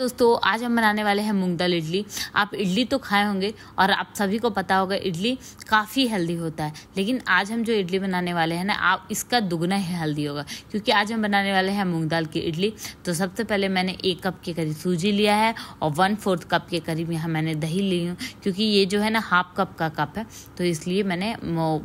दोस्तों आज हम बनाने वाले हैं मूंग दाल इडली आप इडली तो खाए होंगे और आप सभी को पता होगा इडली काफ़ी हेल्दी होता है लेकिन आज हम जो इडली बनाने वाले हैं ना आप इसका दुगना ही हेल्दी होगा क्योंकि आज हम बनाने वाले हैं मूंग दाल की इडली तो सबसे पहले मैंने एक कप के करीब सूजी लिया है और वन फोर्थ कप के करीब यहाँ मैंने दही ली हूँ क्योंकि ये जो है ना हाफ कप का कप है तो इसलिए मैंने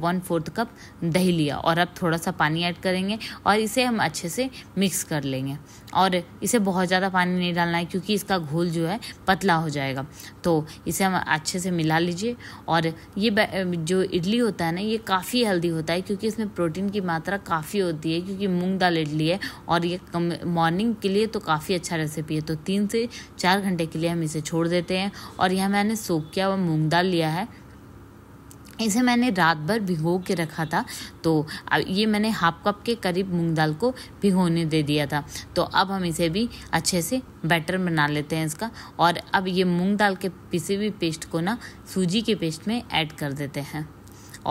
वन फोर्थ कप दही लिया और अब थोड़ा सा पानी ऐड करेंगे और इसे हम अच्छे से मिक्स कर लेंगे और इसे बहुत ज़्यादा पानी नहीं डालना है क्योंकि क्योंकि इसका घोल जो है पतला हो जाएगा तो इसे हम अच्छे से मिला लीजिए और ये जो इडली होता है ना ये काफ़ी हेल्दी होता है क्योंकि इसमें प्रोटीन की मात्रा काफ़ी होती है क्योंकि मूंग दाल इडली है और ये कम मॉर्निंग के लिए तो काफ़ी अच्छा रेसिपी है तो तीन से चार घंटे के लिए हम इसे छोड़ देते हैं और यह मैंने सोख किया हुआ मूँग दाल लिया है इसे मैंने रात भर भिगो के रखा था तो ये मैंने हाफ कप के करीब मूंग दाल को भिगोने दे दिया था तो अब हम इसे भी अच्छे से बैटर बना लेते हैं इसका और अब ये मूंग दाल के पिसे हुए पेस्ट को ना सूजी के पेस्ट में ऐड कर देते हैं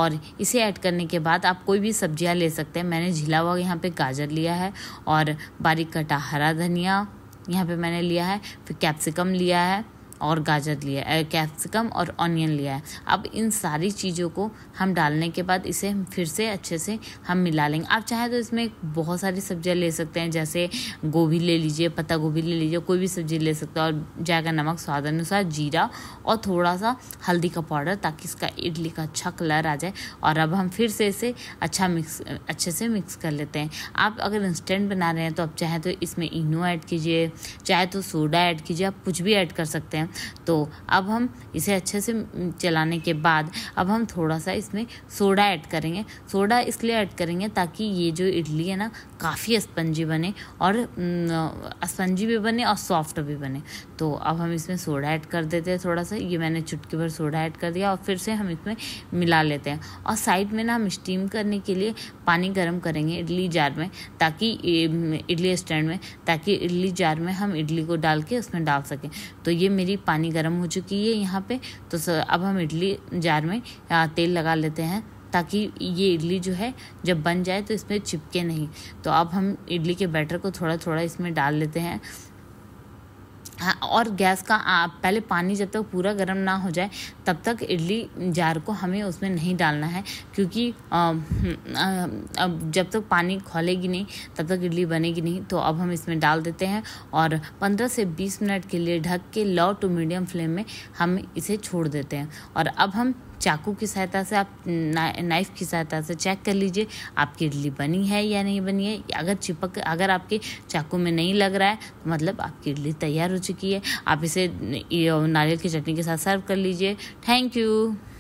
और इसे ऐड करने के बाद आप कोई भी सब्जियां ले सकते हैं मैंने झिला हुआ यहाँ पे गाजर लिया है और बारीक कटा हरा धनिया यहाँ पे मैंने लिया है फिर कैप्सिकम लिया है और गाजर लिया है कैप्सिकम और ऑनियन लिया है अब इन सारी चीज़ों को हम डालने के बाद इसे फिर से अच्छे से हम मिला लेंगे आप चाहे तो इसमें बहुत सारी सब्ज़ियाँ ले सकते हैं जैसे गोभी ले लीजिए पत्ता गोभी ले लीजिए कोई भी सब्जी ले सकते हैं और जाएगा नमक स्वाद अनुसार जीरा और थोड़ा सा हल्दी का पाउडर ताकि इसका इडली का अच्छा कलर आ जाए और अब हम फिर से इसे अच्छा मिक्स अच्छे से मिक्स कर लेते हैं आप अगर इंस्टेंट बना रहे हैं तो आप चाहे तो इसमें इनो ऐड कीजिए चाहे तो सोडा ऐड कीजिए आप कुछ भी ऐड कर सकते हैं तो अब हम इसे अच्छे से चलाने के बाद अब हम थोड़ा सा इसमें सोडा ऐड करेंगे सोडा इसलिए ऐड करेंगे ताकि ये जो इडली है ना काफ़ी स्पंजी बने और स्पंजी भी बने और सॉफ्ट भी बने तो अब हम इसमें सोडा ऐड कर देते हैं थोड़ा सा ये मैंने चुटकी भर सोडा ऐड कर दिया और फिर से हम इसमें मिला लेते हैं और साइड में ना हम स्टीम करने के लिए पानी गर्म करेंगे इडली जार में ताकि इडली स्टैंड में ताकि इडली जार में हम इडली को डाल के उसमें डाल सकें तो ये मेरी पानी गर्म हो चुकी है यहाँ पे तो अब हम इडली जार में तेल लगा लेते हैं ताकि ये इडली जो है जब बन जाए तो इसमें चिपके नहीं तो अब हम इडली के बैटर को थोड़ा थोड़ा इसमें डाल लेते हैं हाँ, और गैस का आप पहले पानी जब तक पूरा गर्म ना हो जाए तब तक इडली जार को हमें उसमें नहीं डालना है क्योंकि अब जब तक पानी खोलेगी नहीं तब तक इडली बनेगी नहीं तो अब हम इसमें डाल देते हैं और 15 से 20 मिनट के लिए ढक के लो टू मीडियम फ्लेम में हम इसे छोड़ देते हैं और अब हम चाकू की सहायता से आप ना, नाइफ़ की सहायता से चेक कर लीजिए आपकी इडली बनी है या नहीं बनी है अगर चिपक अगर आपके चाकू में नहीं लग रहा है तो मतलब आपकी इडली तैयार हो चुकी है आप इसे नारियल की चटनी के साथ सर्व कर लीजिए थैंक यू